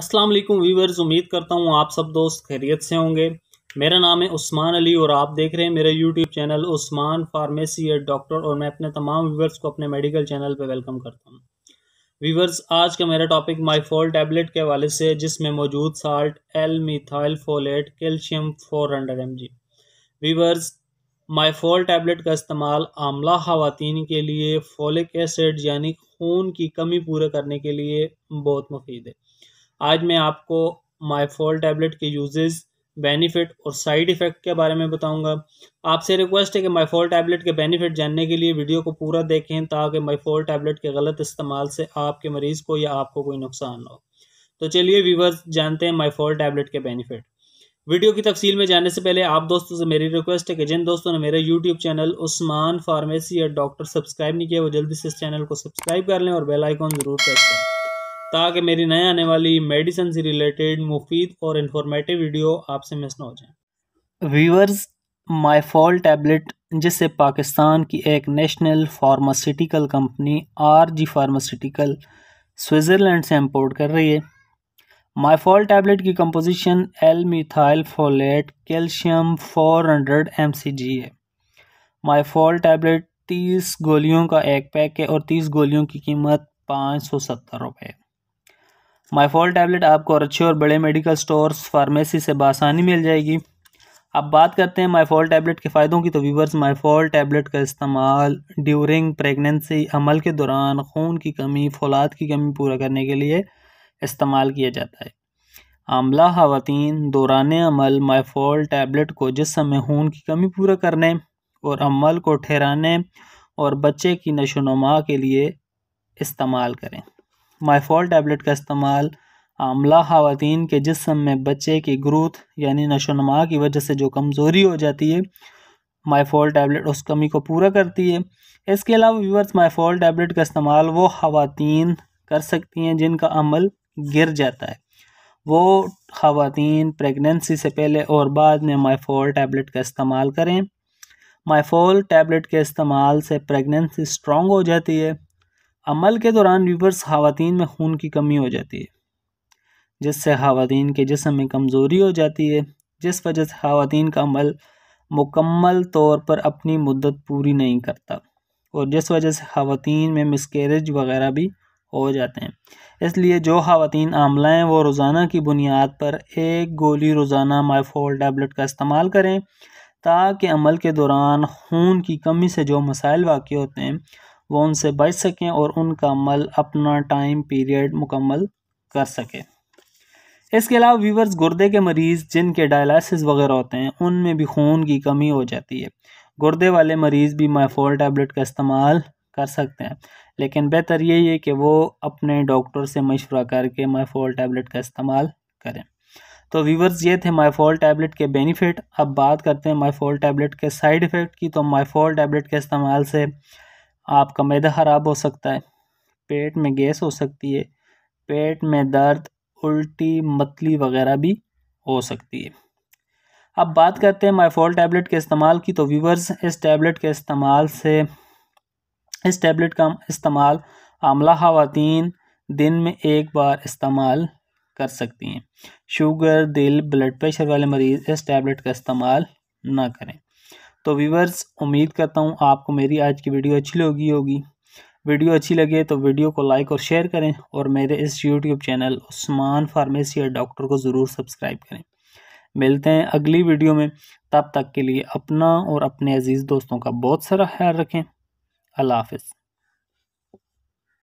अस्सलाम वालेकुम व्यूवर्स उम्मीद करता हूँ आप सब दोस्त खैरियत से होंगे मेरा नाम है उस्मान अली और आप देख रहे हैं मेरा यूट्यूब चैनल उस्मान फार्मेसी एड डॉक्टर और मैं अपने तमाम व्यूवर्स को अपने मेडिकल चैनल पर वेलकम करता हूँ व्यूवर्स आज का मेरा टॉपिक माइफोल टैबलेट के हवाले से जिसमें मौजूद salt L methyl folate calcium four hundred M G viewers Myfol tablet का इस्तेमाल आमला खातन के लिए फोलिक एसिड यानी खून की कमी पूरा करने के लिए बहुत मुफीद है आज मैं आपको माईफॉल टैबलेट के यूजेज़ बेनिफिट और साइड इफ़ेक्ट के बारे में बताऊंगा आपसे रिक्वेस्ट है कि माइफॉल टैबलेट के बेनिफिट जानने के लिए वीडियो को पूरा देखें ताकि माइफॉल टैबलेट के गलत इस्तेमाल से आपके मरीज़ को या आपको कोई नुकसान ना हो तो चलिए व्यूवर्स जानते हैं माइफॉल टैबलेट के बेनिफिट वीडियो की तफसील में जाने से पहले आप दोस्तों से मेरी रिक्वेस्ट है कि जिन दोस्तों ने मेरा यूट्यूब चैनल उस्मान फार्मेसी या डॉक्टर सब्सक्राइब नहीं किया वो जल्दी से इस चैनल को सब्सक्राइब कर लें और बेल आइकॉन ज़रूर प्रेस करें ताकि मेरी नए आने वाली मेडिसिन से रिलेटेड मुफीद और इन्फॉर्मेटिव वीडियो आपसे मिस ना हो जाए व्यूअर्स माईफॉल टैबलेट जिसे पाकिस्तान की एक national pharmaceutical company R G pharmaceutical Switzerland से इम्पोर्ट कर रही है माईफॉल टैबलेट की composition L methyl folate calcium 400 hundred M C G है माइफॉल टैबलेट तीस गोलियों का एक पैक है और तीस गोलियों की कीमत पाँच सौ सत्तर रुपये माइफॉल टैबलेट आपको और अच्छे और बड़े मेडिकल स्टोर्स फार्मेसी से बासानी मिल जाएगी अब बात करते हैं माइफॉल टैबलेट के फ़ायदों की तो वीवर्स माइफॉल टैबलेट का इस्तेमाल ड्यूरिंग प्रेगनेंसी अमल के दौरान खून की कमी फौलाद की कमी पूरा करने के लिए इस्तेमाल किया जाता है आमला खातन दौरान अमल माइफॉल टैबलेट को जिस समय खून की कमी पूरा करने और अमल को ठहराने और बच्चे की नशोनुमा के लिए इस्तेमाल करें माइफॉल टैबलेट का इस्तेमाल आमला खातन के जिसम में बच्चे की ग्रोथ यानी नशोनमा की वजह से जो कमज़ोरी हो जाती है माइफॉल टैबलेट उस कमी को पूरा करती है इसके अलावा व्यूवर्स माइफॉल टैबलेट का इस्तेमाल वो खातन कर सकती हैं जिनका अमल गिर जाता है वो खातन प्रेगनेंसी से पहले और बाद में माइफॉल टैबलेट का इस्तेमाल करें माइफॉल टैबलेट के इस्तेमाल से प्रेगनेंसी स्ट्रॉन्ग हो जाती है अमल के दौरान रिवर्स खातन में खून की कमी हो जाती है जिससे खातन के जिसम में कमज़ोरी हो जाती है जिस वजह से खातन का अमल मुकम्मल तौर पर अपनी मुद्दत पूरी नहीं करता और जिस वजह से खातन में मिसकेरेज वगैरह भी हो जाते हैं इसलिए जो खातन आमला हैं वो रोज़ाना की बुनियाद पर एक गोली रोज़ाना माइफोल टैबलेट का इस्तेमाल करें ताकि अमल के दौरान खून की कमी से जो मसाइल वाक़ होते हैं वो उनसे बच सकें और उनका मल अपना टाइम पीरियड मुकम्मल कर सकें इसके अलावा वीवर्स गुर्दे के मरीज़ जिनके डायलिसिस वगैरह होते हैं उनमें भी खून की कमी हो जाती है गुर्दे वाले मरीज़ भी माइफोल टैबलेट का इस्तेमाल कर सकते हैं लेकिन बेहतर यही है कि वो अपने डॉक्टर से मशवरा करके माइफोल टैबलेट का इस्तेमाल करें तो वीवर्स ये थे माइफोल टैबलेट के बेनिफिट अब बात करते हैं माइफोल टैबलेट के साइड इफ़ेक्ट की तो माइफोल टैबलेट के इस्तेमाल से आपका मैदा ख़राब हो सकता है पेट में गैस हो सकती है पेट में दर्द उल्टी मतली वगैरह भी हो सकती है अब बात करते हैं माइफोल टैबलेट के इस्तेमाल की तो व्यूवर्स इस टैबलेट के इस्तेमाल से इस टैबलेट का इस्तेमाल आमला खातन दिन में एक बार इस्तेमाल कर सकती हैं शुगर दिल ब्लड प्रेशर वाले मरीज़ इस टैबलेट का इस्तेमाल ना करें तो व्यूवर्स उम्मीद करता हूँ आपको मेरी आज की वीडियो अच्छी लगी होगी वीडियो अच्छी लगे तो वीडियो को लाइक और शेयर करें और मेरे इस यूट्यूब चैनल उस्मान फार्मेसी या डॉक्टर को ज़रूर सब्सक्राइब करें मिलते हैं अगली वीडियो में तब तक के लिए अपना और अपने अजीज़ दोस्तों का बहुत सारा ख्याल रखें अल्लाह हाफिज़